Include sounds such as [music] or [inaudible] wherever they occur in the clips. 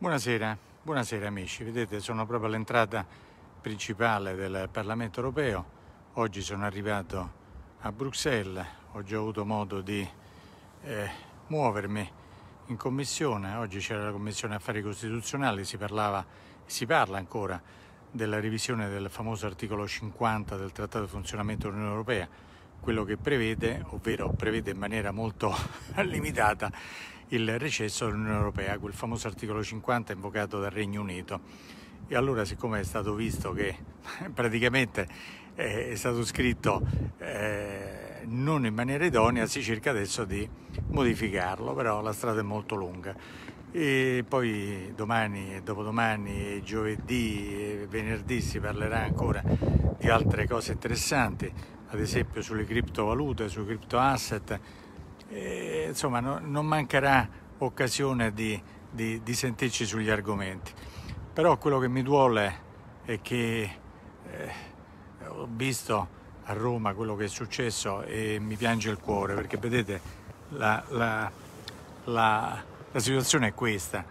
Buonasera, buonasera amici, vedete sono proprio all'entrata principale del Parlamento europeo, oggi sono arrivato a Bruxelles, ho già avuto modo di eh, muovermi in commissione, oggi c'era la commissione affari costituzionali, si parlava, si parla ancora della revisione del famoso articolo 50 del Trattato di funzionamento dell'Unione Europea, quello che prevede, ovvero prevede in maniera molto [laughs] limitata il recesso dell'Unione Europea, quel famoso articolo 50 invocato dal Regno Unito. E allora siccome è stato visto che [laughs] praticamente eh, è stato scritto eh, non in maniera idonea, si cerca adesso di modificarlo, però la strada è molto lunga. E poi domani e dopodomani giovedì e venerdì si parlerà ancora di altre cose interessanti, ad esempio sulle criptovalute, sui criptoasset eh, insomma no, non mancherà occasione di, di, di, sentirci sugli argomenti. Però quello che mi duole è che eh, ho visto a Roma quello che è successo e mi piange il cuore perché vedete la, la, la, la situazione è questa.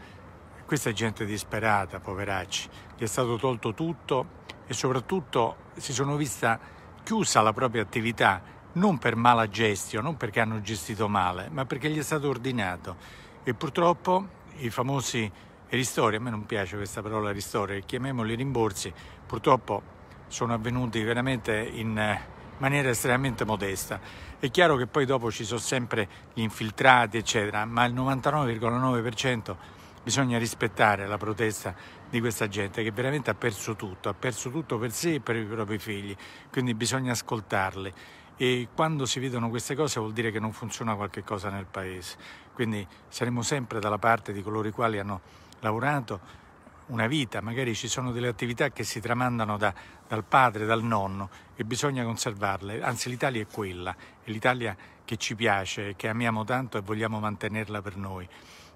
Questa è gente disperata, poveracci, gli è stato tolto tutto e soprattutto si sono vista chiusa la propria attività non per mala gestione, non perché hanno gestito male, ma perché gli è stato ordinato. E purtroppo i famosi ristori, a me non piace questa parola ristori, chiamiamoli rimborsi, purtroppo sono avvenuti veramente in eh, maniera estremamente modesta. È chiaro che poi dopo ci sono sempre gli infiltrati, eccetera, ma il 99,9% bisogna rispettare la protesta di questa gente che veramente ha perso tutto, ha perso tutto per sé e per i propri figli, quindi bisogna ascoltarli e quando si vedono queste cose vuol dire che non funziona qualche cosa nel paese. Quindi saremo sempre dalla parte di coloro i quali hanno lavorato una vita, magari ci sono delle attività che si tramandano da, dal padre, dal nonno e bisogna conservarle, anzi l'Italia è quella, è l'Italia che ci piace, che amiamo tanto e vogliamo mantenerla per noi.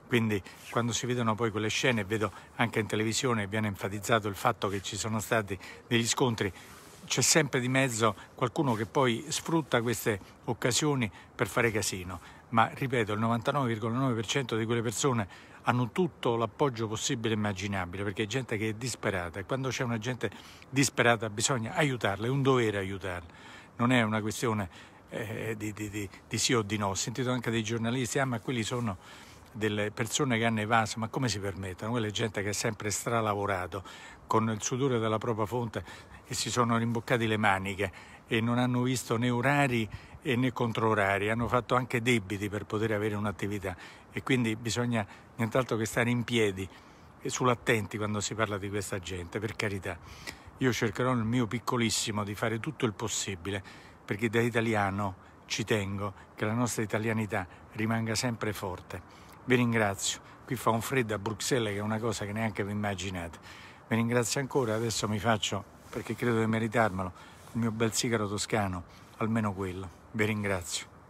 Quindi quando si vedono poi quelle scene, vedo anche in televisione, viene enfatizzato il fatto che ci sono stati degli scontri c'è sempre di mezzo qualcuno che poi sfrutta queste occasioni per fare casino, ma ripeto, il 99,9% di quelle persone hanno tutto l'appoggio possibile e immaginabile, perché è gente che è disperata e quando c'è una gente disperata bisogna aiutarla, è un dovere aiutarla, non è una questione eh, di, di, di, di sì o di no. Ho sentito anche dei giornalisti, ah ma quelli sono delle persone che hanno evaso, ma come si permettono? Quella gente che ha sempre stralavorato con il sudore della propria fonte e si sono rimboccati le maniche e non hanno visto né orari né controorari, hanno fatto anche debiti per poter avere un'attività e quindi bisogna nient'altro che stare in piedi e sull'attenti quando si parla di questa gente, per carità. Io cercherò nel mio piccolissimo di fare tutto il possibile perché da italiano ci tengo che la nostra italianità rimanga sempre forte. Vi ringrazio. Qui fa un freddo a Bruxelles che è una cosa che neanche vi immaginate. Vi ringrazio ancora, adesso mi faccio, perché credo di meritarmelo, il mio bel sigaro toscano, almeno quello. Vi ringrazio.